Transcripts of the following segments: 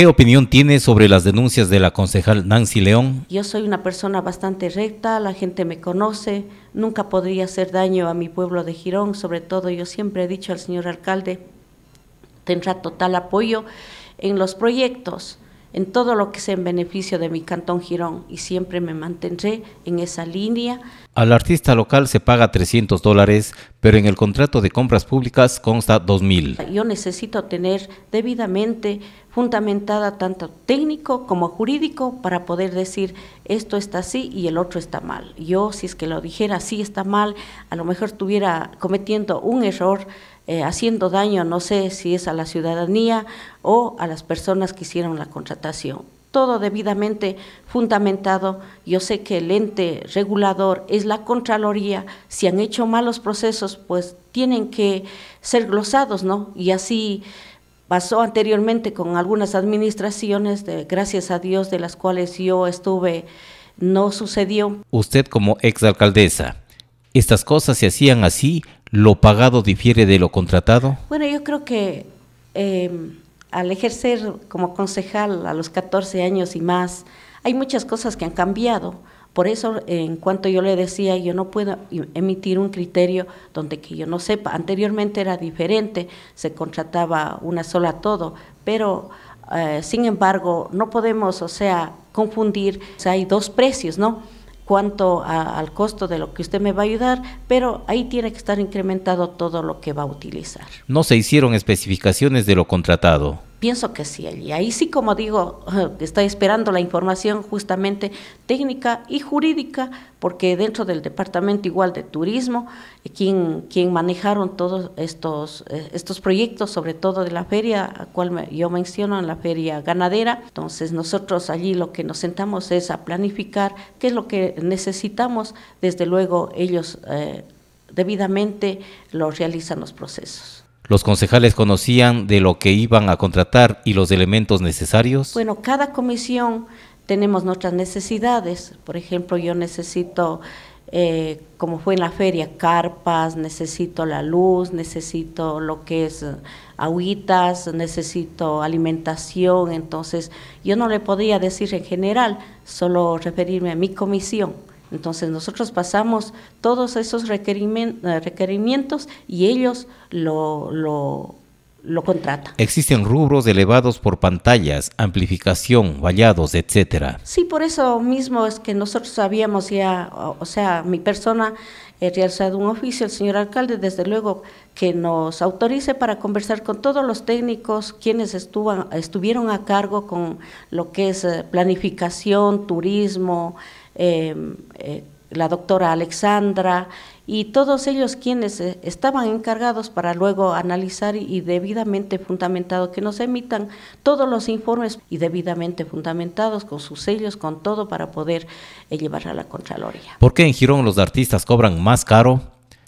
¿Qué opinión tiene sobre las denuncias de la concejal Nancy León? Yo soy una persona bastante recta, la gente me conoce, nunca podría hacer daño a mi pueblo de Girón, sobre todo yo siempre he dicho al señor alcalde, tendrá total apoyo en los proyectos en todo lo que sea en beneficio de mi cantón Girón y siempre me mantendré en esa línea. Al artista local se paga 300 dólares, pero en el contrato de compras públicas consta 2.000. Yo necesito tener debidamente fundamentada tanto técnico como jurídico para poder decir esto está así y el otro está mal. Yo si es que lo dijera así está mal, a lo mejor estuviera cometiendo un error eh, haciendo daño, no sé si es a la ciudadanía o a las personas que hicieron la contratación. Todo debidamente fundamentado. Yo sé que el ente regulador es la Contraloría. Si han hecho malos procesos, pues tienen que ser glosados, ¿no? Y así pasó anteriormente con algunas administraciones, de, gracias a Dios, de las cuales yo estuve, no sucedió. Usted como exalcaldesa, ¿estas cosas se hacían así ¿Lo pagado difiere de lo contratado? Bueno, yo creo que em, al ejercer como concejal a los 14 años y más, hay muchas cosas que han cambiado. Por eso, en cuanto yo le decía, yo no puedo emitir un criterio donde que yo no sepa. Anteriormente era diferente, se contrataba una sola todo, pero eh, sin embargo no podemos, o sea, confundir. O hay dos precios, ¿no? cuanto al costo de lo que usted me va a ayudar, pero ahí tiene que estar incrementado todo lo que va a utilizar. No se hicieron especificaciones de lo contratado. Pienso que sí. Y ahí sí, como digo, está esperando la información justamente técnica y jurídica, porque dentro del departamento igual de turismo, quien, quien manejaron todos estos, eh, estos proyectos, sobre todo de la feria, a cual yo menciono en la feria ganadera. Entonces nosotros allí lo que nos sentamos es a planificar qué es lo que necesitamos. Desde luego ellos eh, debidamente lo realizan los procesos. ¿Los concejales conocían de lo que iban a contratar y los elementos necesarios? Bueno, cada comisión tenemos nuestras necesidades. Por ejemplo, yo necesito, eh, como fue en la feria, carpas, necesito la luz, necesito lo que es agüitas, necesito alimentación. Entonces, yo no le podía decir en general, solo referirme a mi comisión. Entonces nosotros pasamos todos esos eh, requerimientos y ellos lo, contratan. Existen rubros elevados por pantallas, amplificación, vallados, etcétera. Sí, por eso mismo es que nosotros habíamos ya, o sea, mi persona eh, he realizado un oficio el señor alcalde, desde luego que nos autorice para conversar con todos los técnicos quienes estuvieron a cargo con lo que es eh, planificación, turismo, Em, eh, la doctora Alexandra y todos ellos quienes eh, estaban encargados para luego analizar y debidamente fundamentado que nos emitan todos los informes y debidamente fundamentados con sus sellos, con todo para poder eh, llevar a la Contraloría. ¿Por qué en Girón los artistas cobran más caro?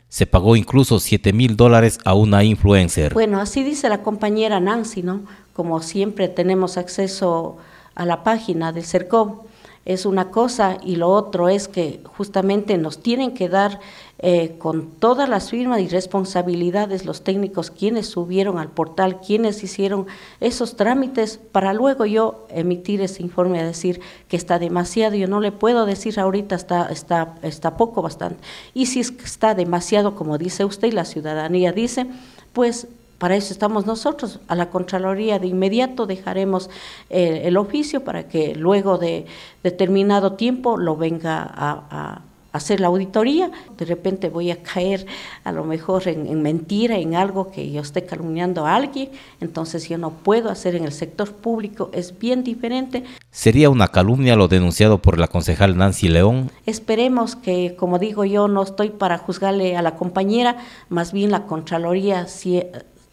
Se pagó incluso 7 mil dólares a una influencer. Bueno, así dice la compañera Nancy, ¿no? Como siempre tenemos acceso a la página del CERCOB es una cosa y lo otro es que justamente nos tienen que dar eh, con todas las firmas y responsabilidades los técnicos quienes subieron al portal, quienes hicieron esos trámites para luego yo emitir ese informe a decir que está demasiado, yo no le puedo decir ahorita está, está, está poco bastante. Y si está demasiado, como dice usted y la ciudadanía dice, pues para eso estamos nosotros. A la Contraloría de inmediato dejaremos eh, el oficio para que luego de determinado tiempo lo venga a, hacer la auditoría, de repente voy a caer a lo mejor en, en, mentira, en algo que yo esté calumniando a alguien, entonces yo no puedo hacer en el sector público, es bien diferente. ¿Sería una calumnia lo denunciado por la concejal Nancy León? Esperemos que, como digo yo, no estoy para juzgarle a la compañera, más bien la Contraloría si,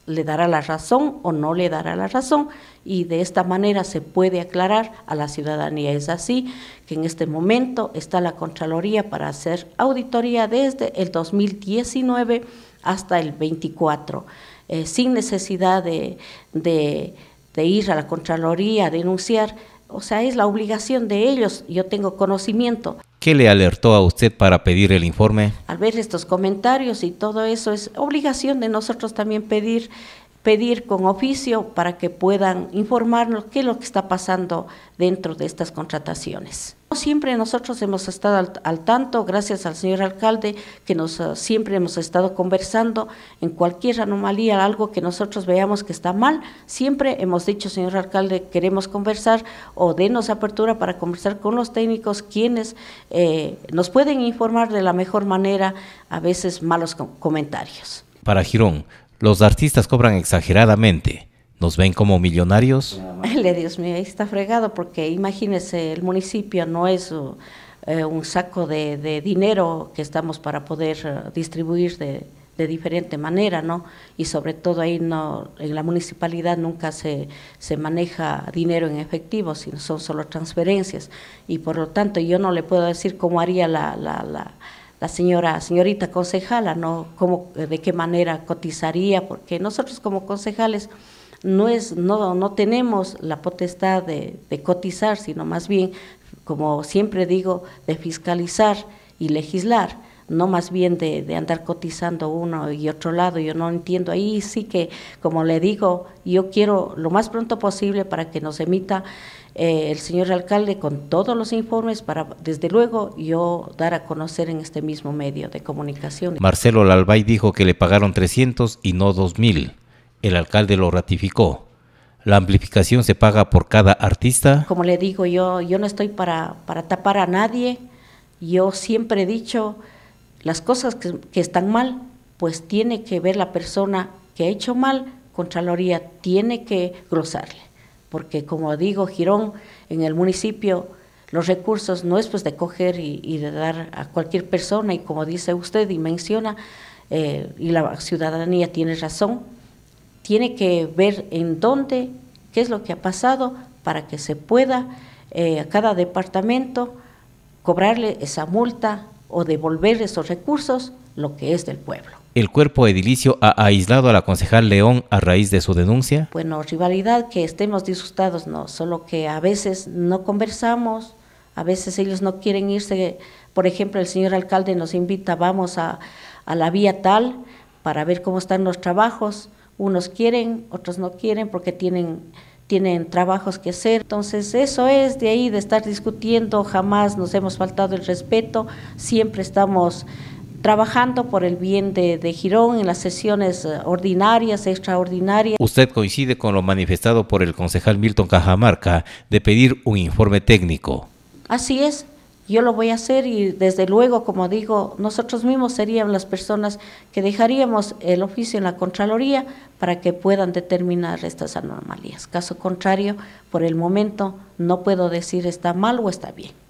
le dará la razón o no le dará la razón y de esta manera se puede aclarar a la ciudadanía. Es así que en este momento está la Contraloría para hacer auditoría desde el 2019 hasta el 24, eh, sin necesidad de, de ir a la Contraloría a denunciar. O sea, es la obligación de ellos, yo tengo conocimiento. ¿Qué le alertó a usted para pedir el informe? Al ver estos comentarios y todo eso, es obligación de nosotros también pedir, pedir con oficio para que puedan informarnos qué es lo que está pasando dentro de estas contrataciones. Siempre nosotros hemos estado al, tanto, gracias al señor alcalde, que nos ah, siempre hemos estado conversando en cualquier anomalía, algo que nosotros veamos que está mal, siempre hemos dicho, señor alcalde, queremos conversar o denos apertura para conversar con los técnicos, quienes eh, nos pueden informar de la mejor manera, a veces malos comentarios. Para Girón, los artistas cobran exageradamente nos ven como millonarios. Le Dios mío, ahí está fregado, porque imagínese, el municipio no es eh, un saco de, dinero que estamos para poder eh, distribuir de, diferente manera, ¿no? Y sobre todo ahí no, en la municipalidad nunca se, se maneja dinero en efectivo, sino son solo transferencias. Y por lo tanto yo no le puedo decir cómo haría la, señora, señorita concejala, ¿no? de qué manera cotizaría, porque nosotros como concejales no, es, no, no tenemos la potestad de, cotizar, sino más bien, como siempre digo, de fiscalizar y legislar no más bien de, andar cotizando uno y otro lado, yo no entiendo. Ahí sí que, como le digo, yo quiero lo más pronto posible para que nos emita eh, el señor alcalde con todos los informes para, desde luego, yo dar a conocer en este mismo medio de comunicación. Marcelo Lalbay dijo que le pagaron 300 y no 2.000. El alcalde lo ratificó. La amplificación se paga por cada artista. Como le digo, yo, yo no estoy para, tapar a nadie. Yo siempre he dicho, las cosas que, están mal, pues tiene que ver la persona que ha hecho mal, Contraloría tiene que glosarle. Porque como digo, Girón, en el municipio, los recursos no es pues de coger y, de dar a cualquier persona, y como dice usted y menciona, eh, y la ciudadanía tiene razón, tiene que ver en dónde, qué es lo que ha pasado para que se pueda eh, a cada departamento cobrarle esa multa o devolver esos recursos, lo que es del pueblo. ¿El cuerpo edilicio ha aislado a la concejal León a raíz de su denuncia? Bueno, rivalidad, que estemos disgustados, no, solo que a veces no conversamos, a veces ellos no quieren irse, por ejemplo, el señor alcalde nos invita, vamos a, a la vía tal para ver cómo están los trabajos, unos quieren, otros no quieren porque tienen tienen trabajos que hacer. Entonces, eso es de ahí, de estar discutiendo, jamás nos hemos faltado el respeto, siempre estamos trabajando por el bien de, de, Girón en las sesiones eh, ordinarias, extraordinarias. Usted coincide con lo manifestado por el concejal Milton Cajamarca de pedir un informe técnico. Así es, yo lo voy a hacer y desde luego, como digo, nosotros mismos seríamos las personas que dejaríamos el oficio en la Contraloría para que puedan determinar estas anomalías. Caso contrario, por el momento no puedo decir está mal o está bien.